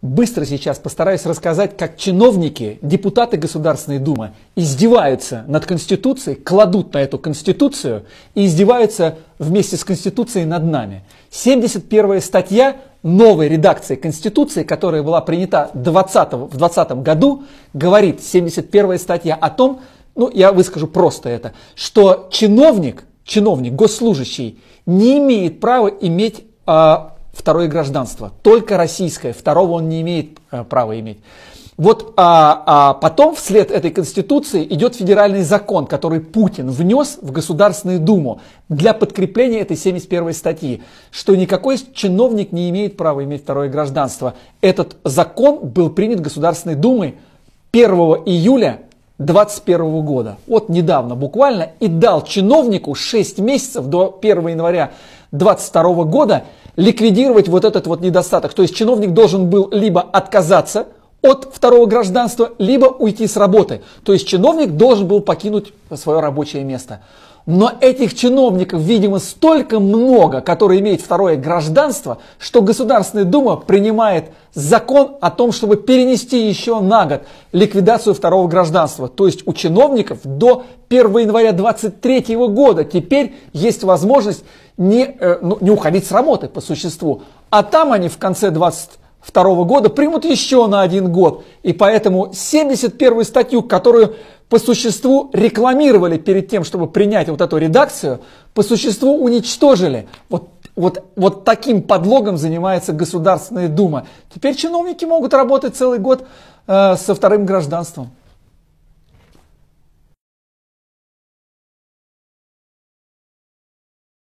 Быстро сейчас постараюсь рассказать, как чиновники, депутаты Государственной Думы издеваются над Конституцией, кладут на эту Конституцию и издеваются вместе с Конституцией над нами. 71 статья новой редакции Конституции, которая была принята 20, в 2020 году, говорит 71 статья о том, ну я выскажу просто это, что чиновник, чиновник, госслужащий не имеет права иметь э, второе гражданство, только российское, второго он не имеет э, права иметь. Вот а, а потом вслед этой конституции идет федеральный закон, который Путин внес в Государственную Думу для подкрепления этой 71 статьи, что никакой чиновник не имеет права иметь второе гражданство. Этот закон был принят Государственной Думой 1 июля 2021 года, вот недавно буквально, и дал чиновнику 6 месяцев до 1 января 2022 года ликвидировать вот этот вот недостаток. То есть чиновник должен был либо отказаться от второго гражданства, либо уйти с работы. То есть чиновник должен был покинуть свое рабочее место. Но этих чиновников, видимо, столько много, которые имеют второе гражданство, что Государственная Дума принимает закон о том, чтобы перенести еще на год ликвидацию второго гражданства. То есть у чиновников до 1 января 2023 года теперь есть возможность не, э, ну, не уходить с работы по существу. А там они в конце 22 года примут еще на один год. И поэтому 71 статью, которую по существу рекламировали перед тем, чтобы принять вот эту редакцию, по существу уничтожили. Вот вот, вот таким подлогом занимается Государственная Дума. Теперь чиновники могут работать целый год э, со вторым гражданством.